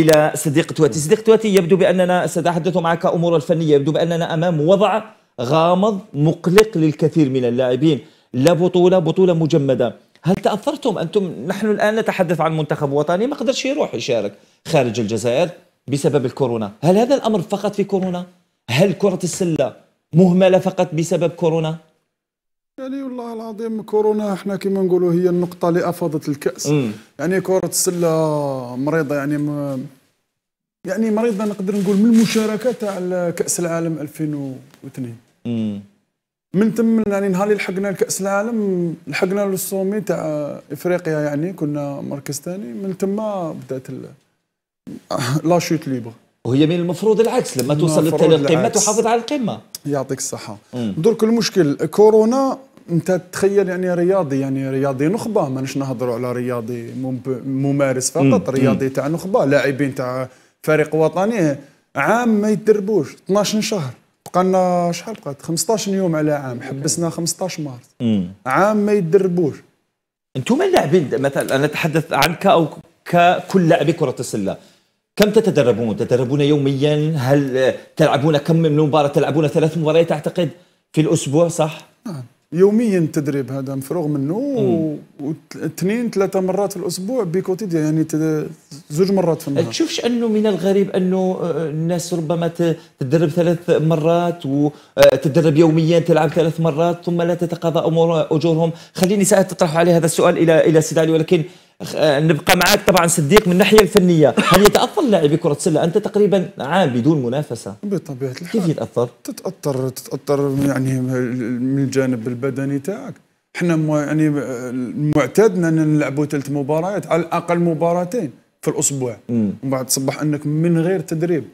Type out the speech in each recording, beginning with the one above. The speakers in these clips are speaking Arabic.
الى صديق تواتي صديق تواتي يبدو باننا ساتحدث معك امور الفنيه يبدو باننا امام وضع غامض مقلق للكثير من اللاعبين لا بطوله بطوله مجمده هل تاثرتم انتم نحن الان نتحدث عن منتخب وطني ما قدرش يروح يشارك خارج الجزائر بسبب الكورونا هل هذا الامر فقط في كورونا هل كره السله مهمله فقط بسبب كورونا يعني والله العظيم كورونا احنا كما نقولوا هي النقطة اللي أفاضت الكأس مم. يعني كرة السلة مريضة يعني ما يعني مريضة نقدر نقول من المشاركة تاع كأس العالم 2002 مم. من تم يعني نهار اللي لحقنا لكأس العالم لحقنا للسومي تاع إفريقيا يعني كنا مركز ثاني من تما بدات لا شوت ليبر وهي من المفروض العكس لما توصل للقمه تحافظ على القمه يعطيك الصحه درك المشكل كورونا انت تخيل يعني رياضي يعني رياضي نخبه ماناش نهضروا على رياضي ممارس فقط رياضي تاع نخبه لاعبين تاع فريق وطني عام ما يدربوش 12 شهر بقى لنا شحال بقات 15 يوم على عام حبسنا 15 مارس عام ما يدربوش انتم اللاعبين مثلا انا اتحدث عنك او ككل لاعبي كره السله كم تتدربون؟ تتدربون يوميا؟ هل تلعبون كم من مباراه؟ تلعبون ثلاث مباريات اعتقد في الاسبوع صح؟ نعم يوميا تدريب هذا مفروغ منه واثنين ثلاثه مرات في الاسبوع بكوتيديا يعني زوج مرات في النهار تشوفش انه من الغريب انه آه، الناس ربما تدرب ثلاث مرات وتدرب آه، يوميا تلعب ثلاث مرات ثم لا تتقاضى امور اجورهم خليني ساعه تطرح علي هذا السؤال الى الى سيد علي ولكن آه، نبقى معك طبعا صديق من الناحيه الفنيه هل يتاثر لاعبي كره السله انت تقريبا عام بدون منافسه بطبيعه الحال كيف يتاثر تتاثر تتاثر يعني من الجانب البدني تاعك احنا يعني معتادنا نلعبوا ثلاث مباريات على الاقل مباراتين في الاسبوع ومن بعد تصبح انك من غير تدريب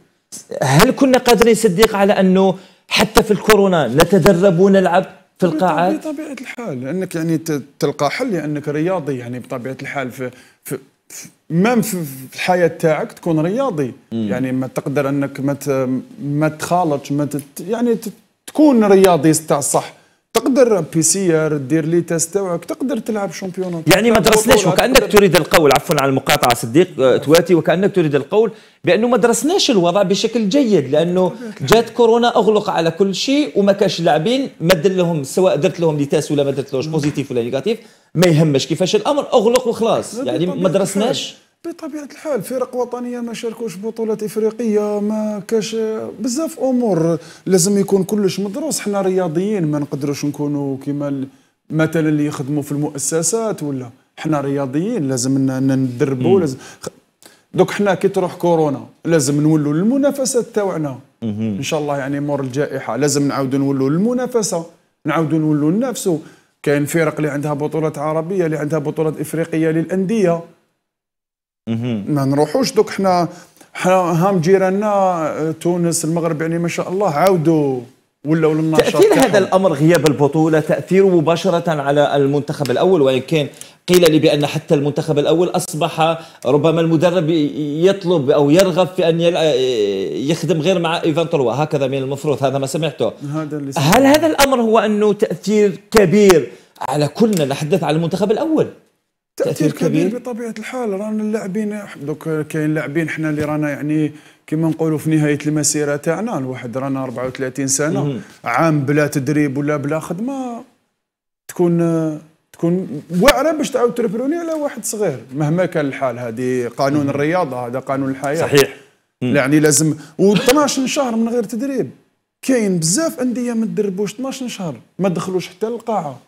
هل كنا قادرين صديق على انه حتى في الكورونا نتدرب ونلعب في القاعات بطبيعه الحال أنك يعني تلقى حل لانك رياضي يعني بطبيعه الحال في, في مام في الحياه تاعك تكون رياضي مم. يعني ما تقدر انك ما ما تخالطش ما يعني تكون رياضي تاع صح تقدر بي سي ار دير لي تيست تاعك تقدر تلعب شامبيون يعني ما درسناش وكانك تريد القول عفوا على المقاطعه صديق آه، تواتي وكانك تريد القول بانه ما درسناش الوضع بشكل جيد لانه جات كورونا اغلق على كل شيء وما كاش لاعبين مد لهم سواء درت لهم لي تيست ولا ما درت لهمش بوزيتيف ولا نيجاتيف ما يهمش كيفاش الامر اغلق وخلاص يعني ما درسناش بطبيعه الحال فرق وطنيه ما شاركوش بطوله افريقيه ما كاش بزاف امور لازم يكون كلش مدروس حنا رياضيين ما نقدروش نكونوا كيما مثلا اللي يخدموا في المؤسسات ولا حنا رياضيين لازم ندربوا لازم دوك حنا كي تروح كورونا لازم نولوا للمنافسه تاعنا ان شاء الله يعني مور الجائحه لازم نعاودوا نولوا للمنافسه نعاودوا نولوا ننافسوا كاين فرق اللي عندها بطولات عربيه اللي عندها بطولات افريقيه للانديه ما نروحوش دوك حنا حنا هام جيراننا آه، تونس المغرب يعني ما شاء الله عاودوا ولا ولا تاثير هذا الامر غياب البطوله تاثيره مباشره على المنتخب الاول وان كان قيل لي بان حتى المنتخب الاول اصبح ربما المدرب يطلب او يرغب في ان يخدم غير مع ايفان تروا هكذا من المفروض هذا ما سمعته هذا اللي سمعته. هل هذا الامر هو انه تاثير كبير على كلنا نتحدث على المنتخب الاول تاثير كبير, بطبيعه الحال رانا اللاعبين دوك كاين لاعبين حنا اللي رانا يعني كما نقولوا في نهايه المسيره تاعنا الواحد رانا 34 سنه مم. عام بلا تدريب ولا بلا خدمه تكون تكون واعره باش تعاود تربروني على واحد صغير مهما كان الحال هذه قانون مم. الرياضه هذا قانون الحياه صحيح مم. يعني لازم و12 شهر من غير تدريب كاين بزاف انديه ما تدربوش 12 شهر ما دخلوش حتى للقاعه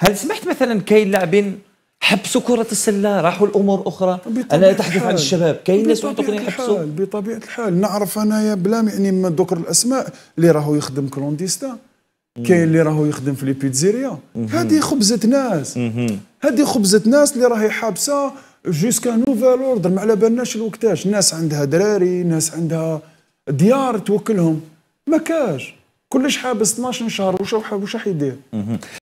هل سمحت مثلا كاين لاعبين حبسوا كرة السلة راحوا الأمور أخرى أنا أتحدث عن الشباب كاين ناس تقنية يحبسوا بطبيعة الحال نعرف أنايا بلا يعني ذكر الأسماء اللي راهو يخدم كلونديستان كاين اللي راهو يخدم في لي بيتزيريا هذه خبزة ناس هذه خبزة ناس اللي راهي حابسة جوسكا نوفال اوردر ما على بالناش الوقتاش ناس عندها دراري ناس عندها ديار توكلهم ما كاش كلش حابس 12 شهر وش راح يدير